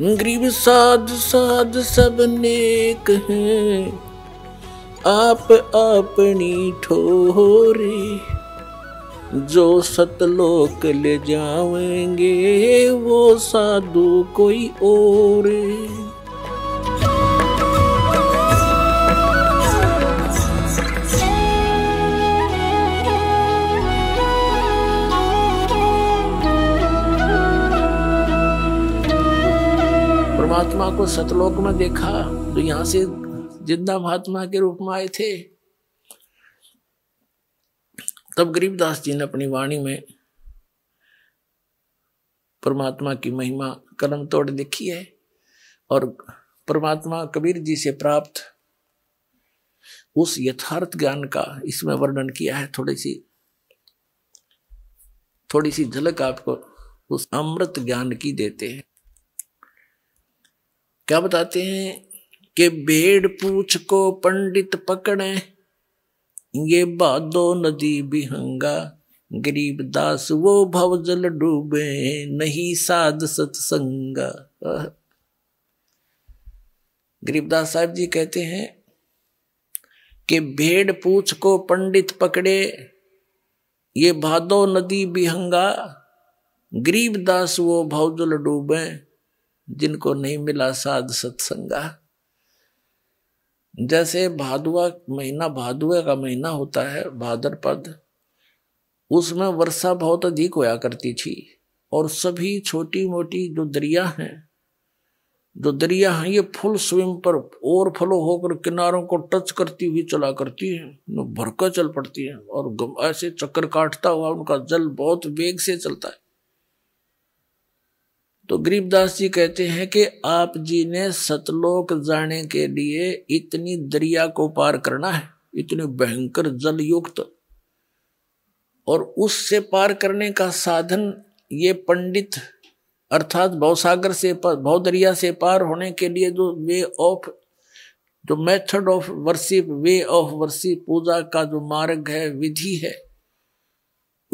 गरीब साध साध सब नेक हैं आप अपनी ठोरी जो सतलोक ले जाएंगे वो साधु कोई और महात्मा को सतलोक में देखा तो यहाँ से जिंदा महात्मा के रूप में आए थे तब गरीबदास जी ने अपनी वाणी में परमात्मा की महिमा कलम तोड़ देखी है और परमात्मा कबीर जी से प्राप्त उस यथार्थ ज्ञान का इसमें वर्णन किया है थोड़ी सी थोड़ी सी झलक आपको उस अमृत ज्ञान की देते हैं क्या बताते हैं कि बेड़ पूछ को पंडित पकड़े ये बादो नदी बिहंगा गरीब दास वो जल डूबे नहीं साध सत्संगा गरीबदास साहब जी कहते हैं कि भेड़ पूछ को पंडित पकड़े ये भादो नदी बिहंगा गरीब दास वो भवजल डूबे जिनको नहीं मिला साध सत्संगा जैसे भादुआ महीना भादुआ का महीना होता है भाद्रपद उसमें वर्षा बहुत अधिक होया करती थी और सभी छोटी मोटी जो दरिया हैं जो दरिया हैं ये फुल स्विम पर और फलो होकर किनारों को टच करती हुई चला करती हैं भरकर चल पड़ती हैं और ऐसे चक्कर काटता हुआ उनका जल बहुत वेग से चलता है तो गरीबदास जी कहते हैं कि आप जी ने सतलोक जाने के लिए इतनी दरिया को पार करना है इतने भयंकर जल युक्त और उससे पार करने का साधन ये पंडित अर्थात भवसागर से भव दरिया से पार होने के लिए जो वे ऑफ जो method of worship way of worship पूजा का जो मार्ग है विधि है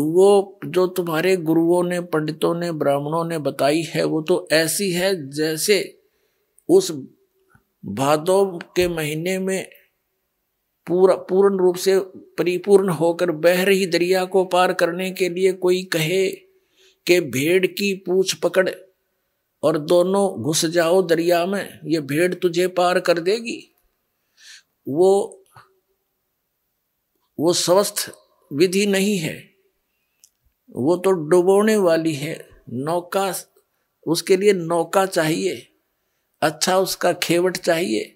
वो जो तुम्हारे गुरुओं ने पंडितों ने ब्राह्मणों ने बताई है वो तो ऐसी है जैसे उस भादो के महीने में पूरा पूर्ण रूप से परिपूर्ण होकर बह रही दरिया को पार करने के लिए कोई कहे कि भेड़ की पूछ पकड़ और दोनों घुस जाओ दरिया में ये भेड़ तुझे पार कर देगी वो वो स्वस्थ विधि नहीं है वो तो डुबोने वाली है नौका उसके लिए नौका चाहिए अच्छा उसका खेवट चाहिए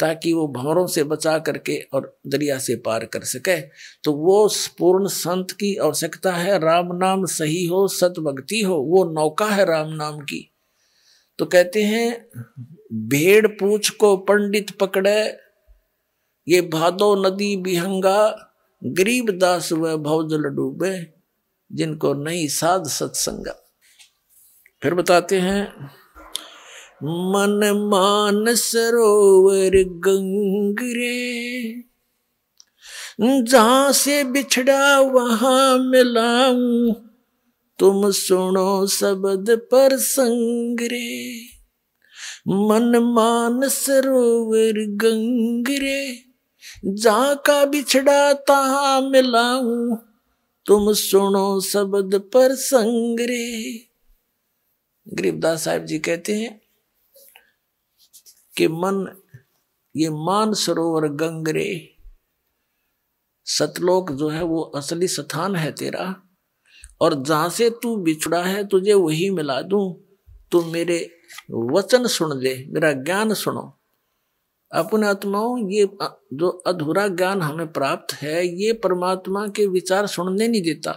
ताकि वो भंवरों से बचा करके और दरिया से पार कर सके तो वो पूर्ण संत की आवश्यकता है राम नाम सही हो सतभक्ति हो वो नौका है राम नाम की तो कहते हैं भेड़ पूछ को पंडित पकड़े ये भादो नदी बिहंगा गरीब दास व भवजल डूबे जिनको नई साध सत्संग फिर बताते हैं मन मान सरोवर गंगरे जहां से बिछड़ा वहां मिलाऊ तुम सुनो शब्द पर संगरे मन मान सरोवर गंगरे रे जहां का बिछड़ा तहा मिलाऊं तुम सुनो शब्द पर संग्रे गरीबदास साहब जी कहते हैं कि मन ये मान सरोवर गंगरे सतलोक जो है वो असली स्थान है तेरा और जहां से तू बिछड़ा है तुझे वही मिला दू तुम मेरे वचन सुन ले मेरा ज्ञान सुनो अपने आत्माओं ये जो अधूरा ज्ञान हमें प्राप्त है ये परमात्मा के विचार सुनने नहीं देता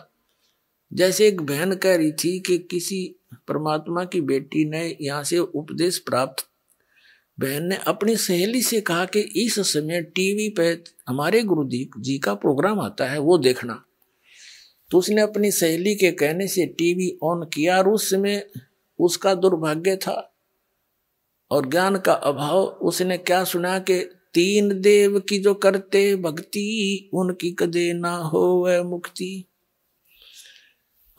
जैसे एक बहन कह रही थी कि किसी परमात्मा की बेटी ने यहाँ से उपदेश प्राप्त बहन ने अपनी सहेली से कहा कि इस समय टीवी पे हमारे गुरु जी का प्रोग्राम आता है वो देखना तो उसने अपनी सहेली के कहने से टीवी ऑन किया और उस समय उसका दुर्भाग्य था और ज्ञान का अभाव उसने क्या सुना के तीन देव की जो करते भक्ति उनकी कदे ना हो वह मुक्ति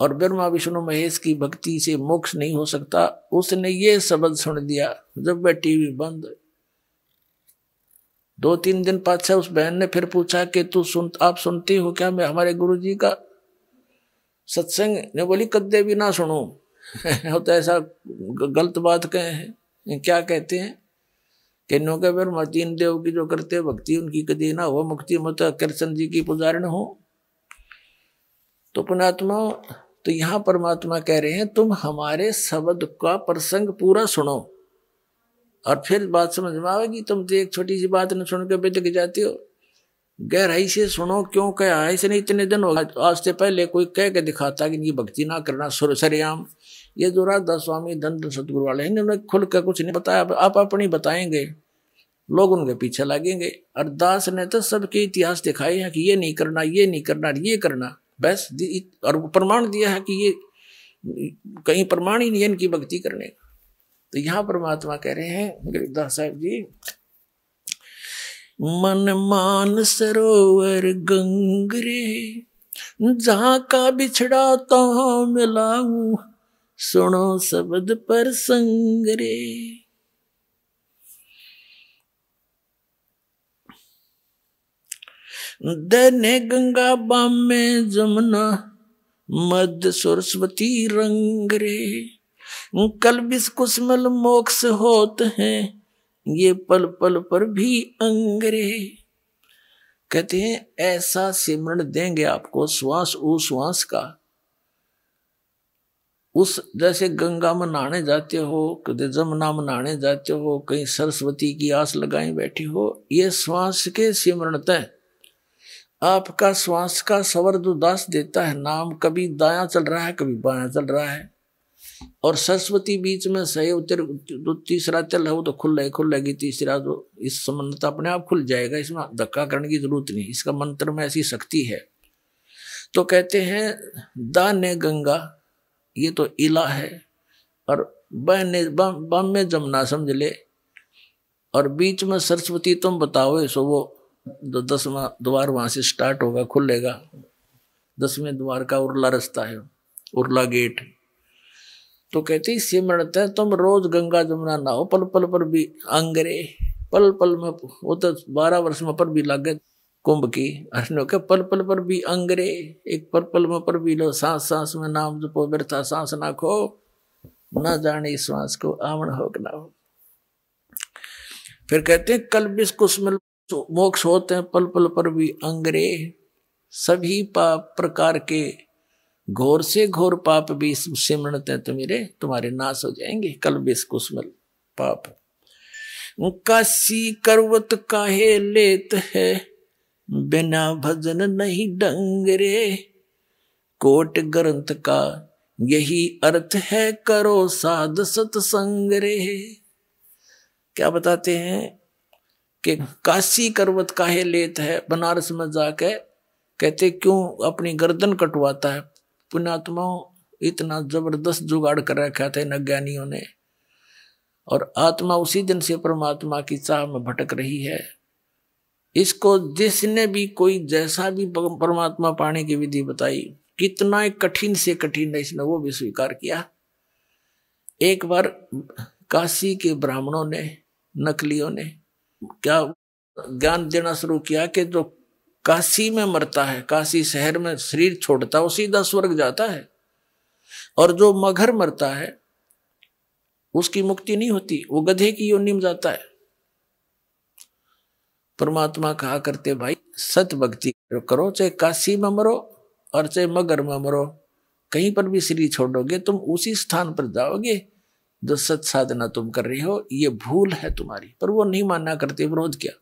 और ब्रह्मा विष्णु महेश की भक्ति से मोक्ष नहीं हो सकता उसने ये शब्द सुन दिया जब वह टीवी बंद दो तीन दिन पाछा उस बहन ने फिर पूछा कि तू सुन आप सुनती हो क्या मैं हमारे गुरु जी का सत्संग ने बोली कदे भी ना सुनू तो ऐसा गलत बात कहे हैं क्या कहते हैं कहनो के फिर मर्तीन देव की जो करते भक्ति उनकी कदी ना हो मुक्ति मत कृष्ण जी की पुजारण हो तो पुणात्मा तो यहाँ परमात्मा कह रहे हैं तुम हमारे शब्द का प्रसंग पूरा सुनो और फिर बात समझ में आएगी तुम तो एक छोटी सी बात न सुन के बिजक जाती हो गहराई से सुनो क्यों कहा हाँ, इसने इतने दिन हो गए आज से पहले कोई कह के दिखाता कि इनकी भक्ति ना करना सुर सरेआम ये जो राधा स्वामी धन सतगुरु वाले हैं इन्होंने खुल कर कुछ नहीं बताया आप अपनी बताएंगे लोग उनके पीछे लगेंगे और दास ने तो सबके इतिहास दिखाए हैं कि ये नहीं करना ये नहीं करना ये करना बस और प्रमाण दिया है कि ये कहीं प्रमाण ही नहीं है इनकी भक्ति करने का तो यहाँ परमात्मा कह रहे हैं गरीबदास साहब जी मन मान सरोवर गंगरे जहाँ का बिछड़ा तो मिलाऊ सुनो शब्द पर संगरे रे दने गंगा में जमुना मध्य सरस्वती रंगरे कल बिस्कुशमल मोक्ष होते हैं ये पल पल पर भी अंगरे कहते हैं ऐसा सिमरण देंगे आपको श्वास ऊ श्वास का उस जैसे गंगा में नहाने जाते हो कभी जमुना में नहाने जाते हो कहीं सरस्वती की आस लगाए बैठे हो ये श्वास के सिमरण तय आपका श्वास का सवर्द उदास देता है नाम कभी दाया चल रहा है कभी बाया चल रहा है और सरस्वती बीच में सहे उतर जो तीसरा चल है वो तो खुल रहे खुल लगी तीसरा तो इस तो अपने आप खुल जाएगा इसमें धक्का करने की जरूरत नहीं इसका मंत्र में ऐसी शक्ति है तो कहते हैं द ने गंगा ये तो इला है और बह ने बम में जमुना समझ ले और बीच में सरस्वती तुम बताओ सो वो जो दसवा द्वार वहाँ से स्टार्ट होगा खुलेगा दसवें द्वार का उर्ला रास्ता है उर्ला गेट तो कहती सिमरत तुम रोज गंगा जमुना नहाओ पल पल पर भी अंगरे पल पल में वो तो बारह वर्ष में पर भी लागे कुंभ की हसने के पल पल पर भी अंगरे एक पल पल में पर भी लो सांस सांस में नाम जपो व्यर्था सांस ना खो ना जाने इस सांस को आवण हो ना हो फिर कहते हैं कल बिस कुशमल मोक्ष होते हैं पल पल पर भी अंगरे सभी पाप प्रकार के घोर से घोर पाप भी सिमरणत तो मेरे तुम्हारे नाश हो जाएंगे कल भी कुमल पाप काशी करवत काहे लेत है बिना भजन नहीं डंगरे कोट ग्रंथ का यही अर्थ है करो साध सतसंग रे क्या बताते हैं कि काशी करवत काहे लेत है बनारस में जाके कहते क्यों अपनी गर्दन कटवाता है पुणात्मा इतना जबरदस्त जुगाड़ कर रखा था इन अज्ञानियों ने और आत्मा उसी दिन से परमात्मा की चाह में भटक रही है इसको जिसने भी कोई जैसा भी परमात्मा पाने की विधि बताई कितना कठिन से कठिन है इसने वो भी स्वीकार किया एक बार काशी के ब्राह्मणों ने नकलियों ने क्या ज्ञान देना शुरू किया कि जो काशी में मरता है काशी शहर में शरीर छोड़ता है वो सीधा स्वर्ग जाता है और जो मगर मरता है उसकी मुक्ति नहीं होती वो गधे की योनि में जाता है परमात्मा कहा करते भाई सत भक्ति करो चाहे काशी में मरो और चाहे मगर में मरो कहीं पर भी शरीर छोड़ोगे तुम उसी स्थान पर जाओगे जो सत साधना तुम कर रहे हो ये भूल है तुम्हारी पर वो नहीं मानना करते विरोध किया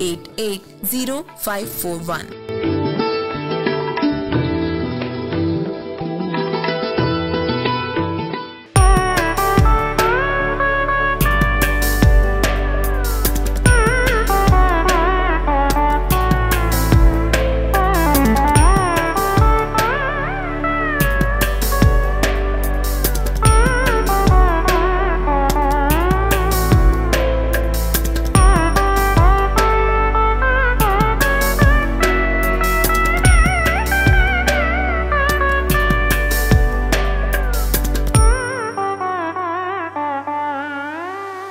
880541.